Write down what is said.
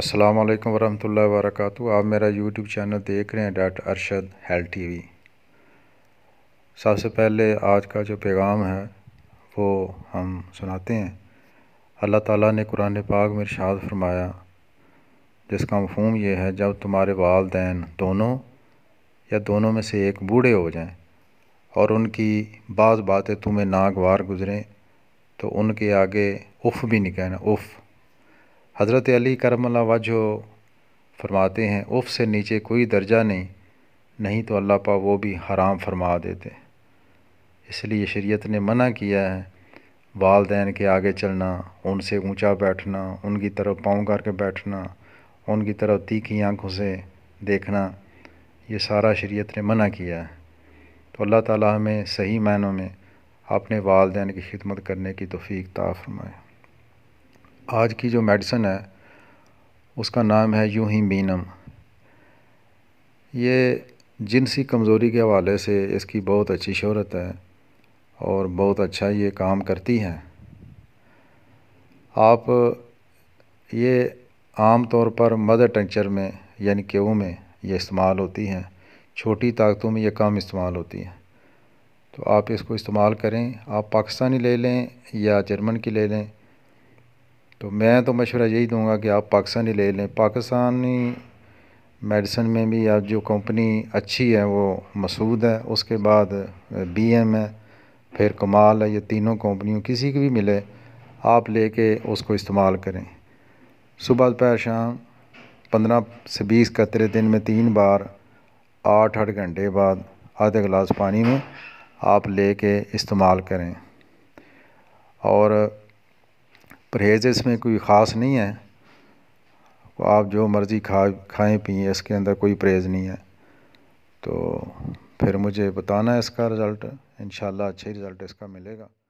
अस्सलाम वालेकुम वरहमतुल्लाहि वबरकातु आप मेरा यूट्यूब चैनल देख रहे हैं डॉट अरशद हेल्थ वी सबसे पहले आज का जो पैगाम है वो हम सुनाते हैं अल्लाह ताला ने कुरान पाक में इरशाद फरमाया जिसका मफहम यह है जब तुम्हारे वालदेन दोनों या दोनों में से एक बूढ़े हो जाएं और उनकी बाज़ बातें तुम्हें नागवार गुजरें तो उनके आगे उफ़ भी नहीं कहना उफ़ हज़रत अली करमला वजो फरमाते हैं उफ़ से नीचे कोई दर्जा नहीं नहीं तो अल्लाह पा वो भी हराम फरमा देते इसलिए शरीयत ने मना किया है वालदेन के आगे चलना उनसे ऊंचा बैठना उनकी तरफ पाँव करके बैठना उनकी तरफ तीखी आँखों से देखना ये सारा शरीयत ने मना किया है तो अल्लाह ताला हमें सही मायनों में अपने वालदेन की खिदमत करने की तोफ़ी ता आज की जो मेडिसन है उसका नाम है यूं ही मीनम ये जिनसी कमज़ोरी के हवाले से इसकी बहुत अच्छी शहरत है और बहुत अच्छा ये काम करती है आप ये आम तौर पर मदर टेंचर में यानी केऊ में ये इस्तेमाल होती हैं छोटी ताकतों में ये कम इस्तेमाल होती हैं तो आप इसको इस्तेमाल करें आप पाकिस्तानी ले लें या जर्मन की ले लें तो मैं तो मशवरा यही दूंगा कि आप पाकिस्तानी ले लें पाकिस्तानी मेडिसिन में भी अब जो कंपनी अच्छी है वो मसूद है उसके बाद बी एम है फिर कमाल है ये तीनों कंपनियों किसी की भी मिले आप लेके उसको इस्तेमाल करें सुबह दोपहर शाम पंद्रह से बीस कतरे दिन में तीन बार आठ आठ घंटे बाद आधे गिलास पानी में आप लेके इस्तेमाल करें और परहेज़ इसमें कोई ख़ास नहीं है आप जो मर्ज़ी खा खाएं पिए इसके अंदर कोई परहेज़ नहीं है तो फिर मुझे बताना है इसका रिज़ल्ट इन अच्छे रिज़ल्ट इसका मिलेगा